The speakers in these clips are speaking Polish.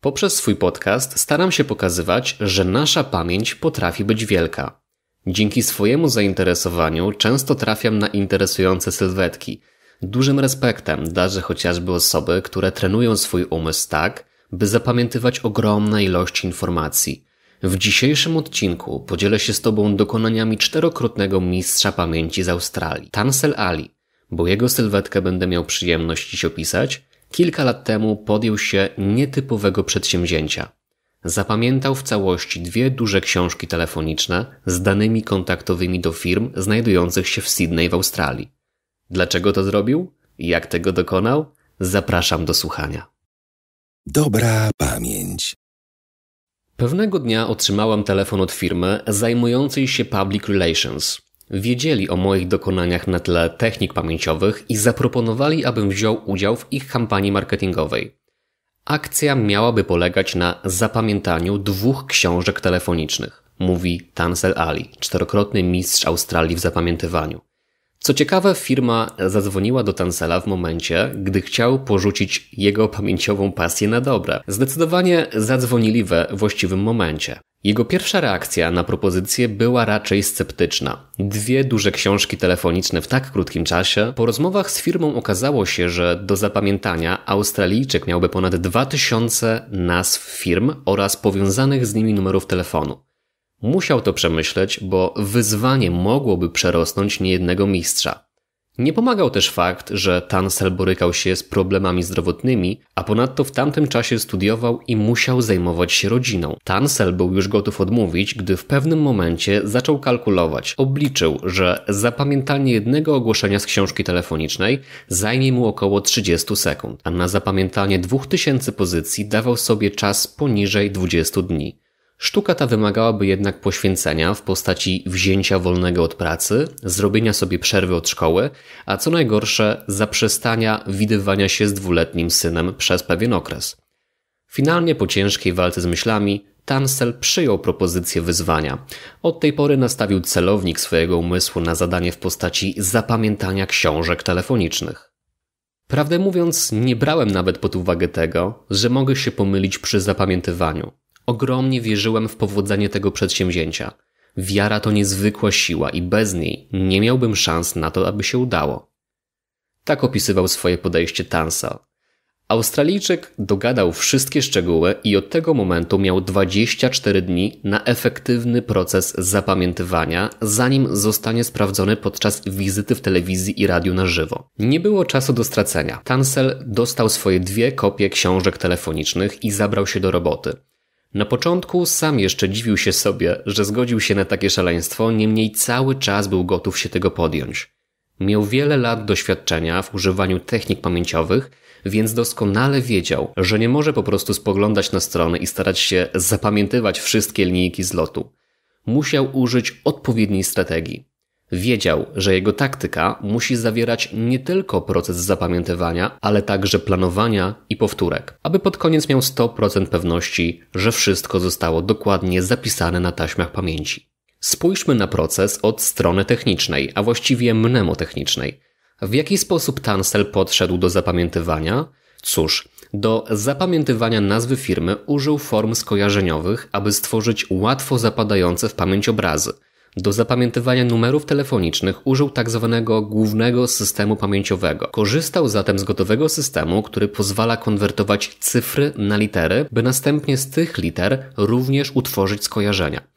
Poprzez swój podcast staram się pokazywać, że nasza pamięć potrafi być wielka. Dzięki swojemu zainteresowaniu często trafiam na interesujące sylwetki. Dużym respektem darzę chociażby osoby, które trenują swój umysł tak, by zapamiętywać ogromne ilości informacji. W dzisiejszym odcinku podzielę się z Tobą dokonaniami czterokrotnego mistrza pamięci z Australii, Tansel Ali, bo jego sylwetkę będę miał przyjemność dziś opisać, kilka lat temu podjął się nietypowego przedsięwzięcia. Zapamiętał w całości dwie duże książki telefoniczne z danymi kontaktowymi do firm znajdujących się w Sydney w Australii. Dlaczego to zrobił? Jak tego dokonał? Zapraszam do słuchania. Dobra pamięć. Pewnego dnia otrzymałam telefon od firmy zajmującej się public relations. Wiedzieli o moich dokonaniach na tle technik pamięciowych i zaproponowali, abym wziął udział w ich kampanii marketingowej. Akcja miałaby polegać na zapamiętaniu dwóch książek telefonicznych, mówi Tansel Ali, czterokrotny mistrz Australii w zapamiętywaniu. Co ciekawe, firma zadzwoniła do Tansela w momencie, gdy chciał porzucić jego pamięciową pasję na dobre. Zdecydowanie zadzwonili we właściwym momencie. Jego pierwsza reakcja na propozycję była raczej sceptyczna. Dwie duże książki telefoniczne w tak krótkim czasie. Po rozmowach z firmą okazało się, że do zapamiętania Australijczyk miałby ponad 2000 nazw firm oraz powiązanych z nimi numerów telefonu. Musiał to przemyśleć, bo wyzwanie mogłoby przerosnąć niejednego mistrza. Nie pomagał też fakt, że Tansel borykał się z problemami zdrowotnymi, a ponadto w tamtym czasie studiował i musiał zajmować się rodziną. Tansel był już gotów odmówić, gdy w pewnym momencie zaczął kalkulować. Obliczył, że zapamiętanie jednego ogłoszenia z książki telefonicznej zajmie mu około 30 sekund, a na zapamiętanie 2000 pozycji dawał sobie czas poniżej 20 dni. Sztuka ta wymagałaby jednak poświęcenia w postaci wzięcia wolnego od pracy, zrobienia sobie przerwy od szkoły, a co najgorsze, zaprzestania widywania się z dwuletnim synem przez pewien okres. Finalnie po ciężkiej walce z myślami, Tansel przyjął propozycję wyzwania. Od tej pory nastawił celownik swojego umysłu na zadanie w postaci zapamiętania książek telefonicznych. Prawdę mówiąc, nie brałem nawet pod uwagę tego, że mogę się pomylić przy zapamiętywaniu. Ogromnie wierzyłem w powodzenie tego przedsięwzięcia. Wiara to niezwykła siła i bez niej nie miałbym szans na to, aby się udało. Tak opisywał swoje podejście Tansa. Australijczyk dogadał wszystkie szczegóły i od tego momentu miał 24 dni na efektywny proces zapamiętywania, zanim zostanie sprawdzony podczas wizyty w telewizji i radiu na żywo. Nie było czasu do stracenia. Tansel dostał swoje dwie kopie książek telefonicznych i zabrał się do roboty. Na początku sam jeszcze dziwił się sobie, że zgodził się na takie szaleństwo, niemniej cały czas był gotów się tego podjąć. Miał wiele lat doświadczenia w używaniu technik pamięciowych, więc doskonale wiedział, że nie może po prostu spoglądać na stronę i starać się zapamiętywać wszystkie linijki z lotu. Musiał użyć odpowiedniej strategii. Wiedział, że jego taktyka musi zawierać nie tylko proces zapamiętywania, ale także planowania i powtórek, aby pod koniec miał 100% pewności, że wszystko zostało dokładnie zapisane na taśmach pamięci. Spójrzmy na proces od strony technicznej, a właściwie mnemotechnicznej. W jaki sposób Tansel podszedł do zapamiętywania? Cóż, do zapamiętywania nazwy firmy użył form skojarzeniowych, aby stworzyć łatwo zapadające w pamięć obrazy – do zapamiętywania numerów telefonicznych użył tzw. Tak głównego systemu pamięciowego. Korzystał zatem z gotowego systemu, który pozwala konwertować cyfry na litery, by następnie z tych liter również utworzyć skojarzenia.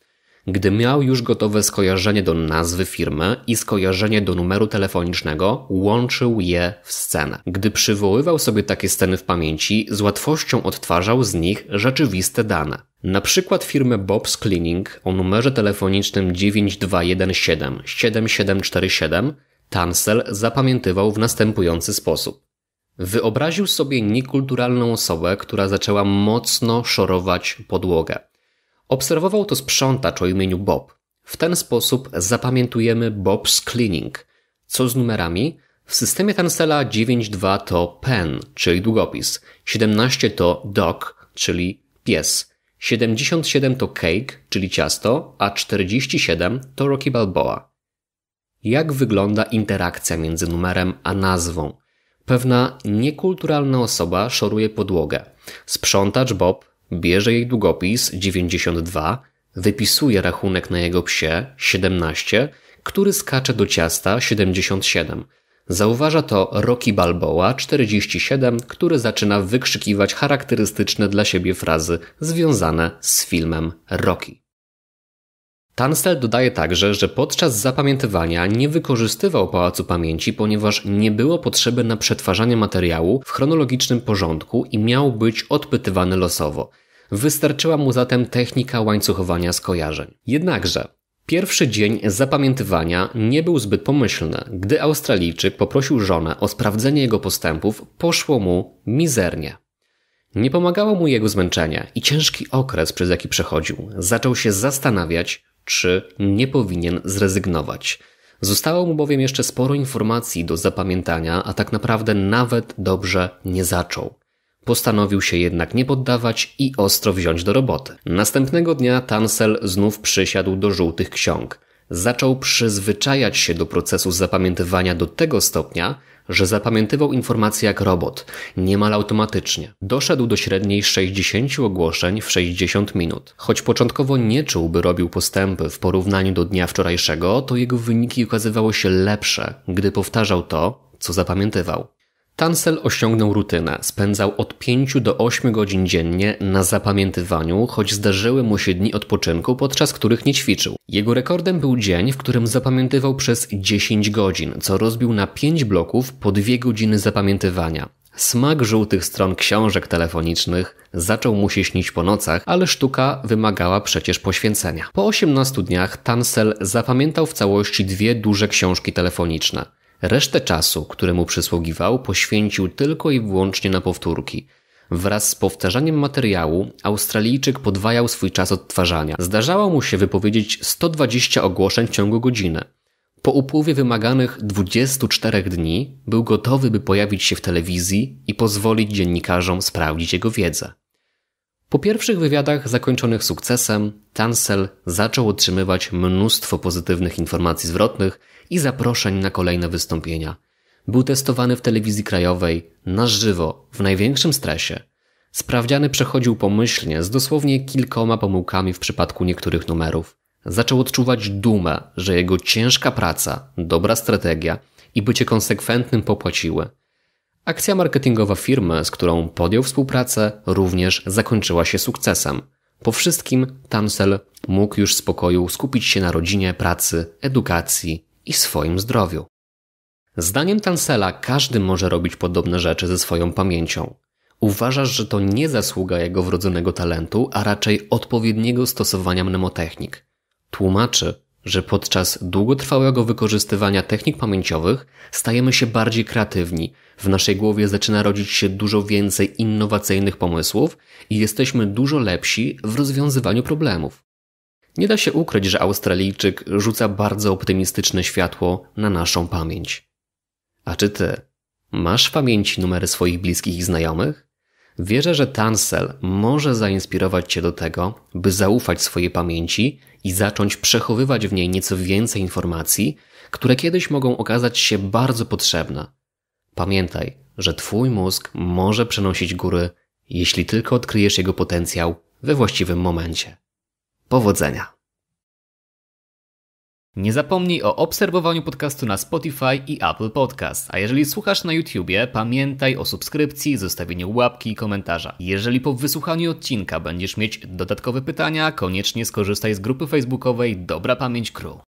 Gdy miał już gotowe skojarzenie do nazwy firmy i skojarzenie do numeru telefonicznego, łączył je w scenę. Gdy przywoływał sobie takie sceny w pamięci, z łatwością odtwarzał z nich rzeczywiste dane. Na przykład firmę Bob's Cleaning o numerze telefonicznym 9217 7747 Tansel zapamiętywał w następujący sposób. Wyobraził sobie niekulturalną osobę, która zaczęła mocno szorować podłogę. Obserwował to sprzątacz o imieniu Bob. W ten sposób zapamiętujemy Bob's Cleaning. Co z numerami? W systemie Tansela 9.2 to pen, czyli długopis, 17 to dog, czyli pies, 77 to cake, czyli ciasto, a 47 to Rocky Balboa. Jak wygląda interakcja między numerem a nazwą? Pewna niekulturalna osoba szoruje podłogę. Sprzątacz Bob Bierze jej długopis 92, wypisuje rachunek na jego psie 17, który skacze do ciasta 77. Zauważa to Rocky Balboa 47, który zaczyna wykrzykiwać charakterystyczne dla siebie frazy związane z filmem Rocky. Tansel dodaje także, że podczas zapamiętywania nie wykorzystywał Pałacu Pamięci, ponieważ nie było potrzeby na przetwarzanie materiału w chronologicznym porządku i miał być odpytywany losowo. Wystarczyła mu zatem technika łańcuchowania skojarzeń. Jednakże Pierwszy dzień zapamiętywania nie był zbyt pomyślny. Gdy Australijczyk poprosił żonę o sprawdzenie jego postępów, poszło mu mizernie. Nie pomagało mu jego zmęczenie i ciężki okres, przez jaki przechodził. Zaczął się zastanawiać, czy nie powinien zrezygnować. Zostało mu bowiem jeszcze sporo informacji do zapamiętania, a tak naprawdę nawet dobrze nie zaczął. Postanowił się jednak nie poddawać i ostro wziąć do roboty. Następnego dnia Tansel znów przysiadł do żółtych ksiąg. Zaczął przyzwyczajać się do procesu zapamiętywania do tego stopnia, że zapamiętywał informacje jak robot, niemal automatycznie. Doszedł do średniej 60 ogłoszeń w 60 minut. Choć początkowo nie czuł, by robił postępy w porównaniu do dnia wczorajszego, to jego wyniki okazywały się lepsze, gdy powtarzał to, co zapamiętywał. Tansel osiągnął rutynę. Spędzał od 5 do 8 godzin dziennie na zapamiętywaniu, choć zdarzyły mu się dni odpoczynku, podczas których nie ćwiczył. Jego rekordem był dzień, w którym zapamiętywał przez 10 godzin, co rozbił na 5 bloków po 2 godziny zapamiętywania. Smak żółtych stron książek telefonicznych zaczął mu się śnić po nocach, ale sztuka wymagała przecież poświęcenia. Po 18 dniach Tansel zapamiętał w całości dwie duże książki telefoniczne. Resztę czasu, które mu przysługiwał, poświęcił tylko i wyłącznie na powtórki. Wraz z powtarzaniem materiału Australijczyk podwajał swój czas odtwarzania. Zdarzało mu się wypowiedzieć 120 ogłoszeń w ciągu godziny. Po upływie wymaganych 24 dni był gotowy, by pojawić się w telewizji i pozwolić dziennikarzom sprawdzić jego wiedzę. Po pierwszych wywiadach zakończonych sukcesem, Tansel zaczął otrzymywać mnóstwo pozytywnych informacji zwrotnych i zaproszeń na kolejne wystąpienia. Był testowany w telewizji krajowej, na żywo, w największym stresie. Sprawdziany przechodził pomyślnie z dosłownie kilkoma pomyłkami w przypadku niektórych numerów. Zaczął odczuwać dumę, że jego ciężka praca, dobra strategia i bycie konsekwentnym popłaciły – Akcja marketingowa firmy, z którą podjął współpracę, również zakończyła się sukcesem. Po wszystkim Tamsel mógł już z spokoju skupić się na rodzinie, pracy, edukacji i swoim zdrowiu. Zdaniem Tansela każdy może robić podobne rzeczy ze swoją pamięcią. Uważasz, że to nie zasługa jego wrodzonego talentu, a raczej odpowiedniego stosowania mnemotechnik. Tłumaczy, że podczas długotrwałego wykorzystywania technik pamięciowych stajemy się bardziej kreatywni, w naszej głowie zaczyna rodzić się dużo więcej innowacyjnych pomysłów i jesteśmy dużo lepsi w rozwiązywaniu problemów. Nie da się ukryć, że Australijczyk rzuca bardzo optymistyczne światło na naszą pamięć. A czy ty masz w pamięci numery swoich bliskich i znajomych? Wierzę, że Tansel może zainspirować Cię do tego, by zaufać swojej pamięci i zacząć przechowywać w niej nieco więcej informacji, które kiedyś mogą okazać się bardzo potrzebne. Pamiętaj, że Twój mózg może przenosić góry, jeśli tylko odkryjesz jego potencjał we właściwym momencie. Powodzenia! Nie zapomnij o obserwowaniu podcastu na Spotify i Apple Podcast. A jeżeli słuchasz na YouTubie, pamiętaj o subskrypcji, zostawieniu łapki i komentarza. Jeżeli po wysłuchaniu odcinka będziesz mieć dodatkowe pytania, koniecznie skorzystaj z grupy facebookowej Dobra Pamięć Crew.